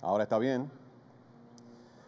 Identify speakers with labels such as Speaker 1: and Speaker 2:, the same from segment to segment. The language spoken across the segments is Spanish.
Speaker 1: Ahora está bien.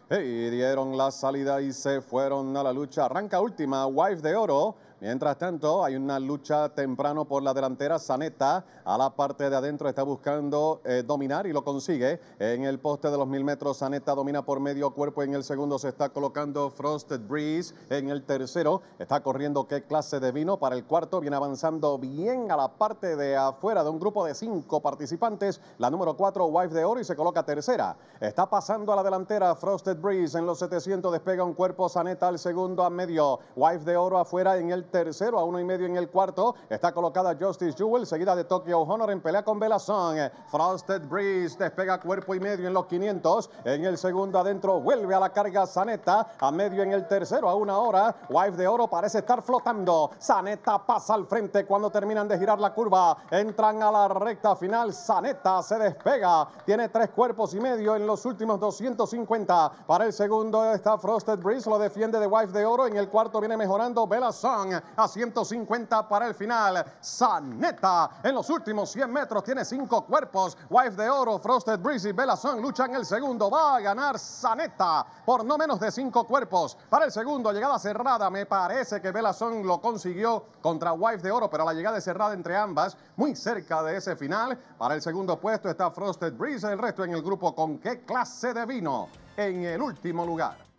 Speaker 1: Y dieron la salida y se fueron a la lucha. Arranca última, Wife de Oro. Mientras tanto, hay una lucha temprano por la delantera. Saneta a la parte de adentro está buscando eh, dominar y lo consigue. En el poste de los mil metros, Saneta domina por medio cuerpo. En el segundo se está colocando Frosted Breeze. En el tercero está corriendo qué clase de vino. Para el cuarto viene avanzando bien a la parte de afuera de un grupo de cinco participantes. La número cuatro, Wife de Oro, y se coloca tercera. Está pasando a la delantera Frosted Breeze. En los 700 despega un cuerpo. Saneta al segundo a medio. Wife de Oro afuera en el tercero, a uno y medio en el cuarto. Está colocada Justice Jewel, seguida de Tokyo Honor en pelea con Song. Eh, Frosted Breeze despega cuerpo y medio en los 500. En el segundo adentro vuelve a la carga Saneta. A medio en el tercero, a una hora. Wife de Oro parece estar flotando. Saneta pasa al frente cuando terminan de girar la curva. Entran a la recta final. Saneta se despega. Tiene tres cuerpos y medio en los últimos 250. Para el segundo está Frosted Breeze. Lo defiende de Wife de Oro. En el cuarto viene mejorando Bella Song a 150 para el final. Saneta en los últimos 100 metros tiene cinco cuerpos. Wife de Oro, Frosted Breeze y Belazón luchan el segundo. Va a ganar Saneta por no menos de cinco cuerpos. Para el segundo, llegada cerrada. Me parece que Belazón lo consiguió contra Wife de Oro, pero la llegada es cerrada entre ambas. Muy cerca de ese final. Para el segundo puesto está Frosted Breeze. El resto en el grupo con qué clase de vino en el último lugar.